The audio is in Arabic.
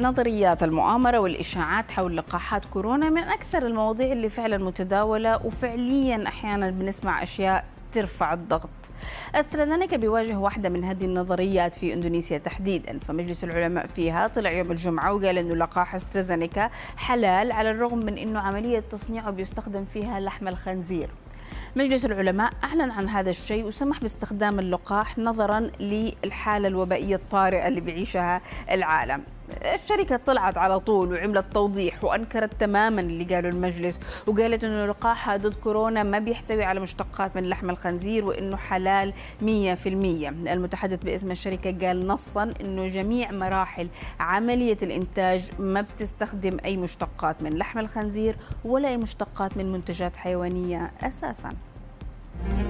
نظريات المؤامرة والإشاعات حول لقاحات كورونا من أكثر المواضيع اللي فعلا متداولة وفعليا أحيانا بنسمع أشياء ترفع الضغط أسترازينيكا بيواجه واحدة من هذه النظريات في إندونيسيا تحديدا فمجلس العلماء فيها طلع يوم الجمعة وقال أنه لقاح أسترازينيكا حلال على الرغم من أنه عملية تصنيعه بيستخدم فيها لحم الخنزير مجلس العلماء أعلن عن هذا الشيء وسمح باستخدام اللقاح نظرا للحالة الوبائية الطارئة اللي بيعيشها العالم الشركة طلعت على طول وعملت توضيح وأنكرت تماما اللي قاله المجلس وقالت أنه لقاحها ضد كورونا ما بيحتوي على مشتقات من لحم الخنزير وأنه حلال 100% المتحدث باسم الشركة قال نصا أنه جميع مراحل عملية الإنتاج ما بتستخدم أي مشتقات من لحم الخنزير ولا أي مشتقات من منتجات حيوانية أساساً thank you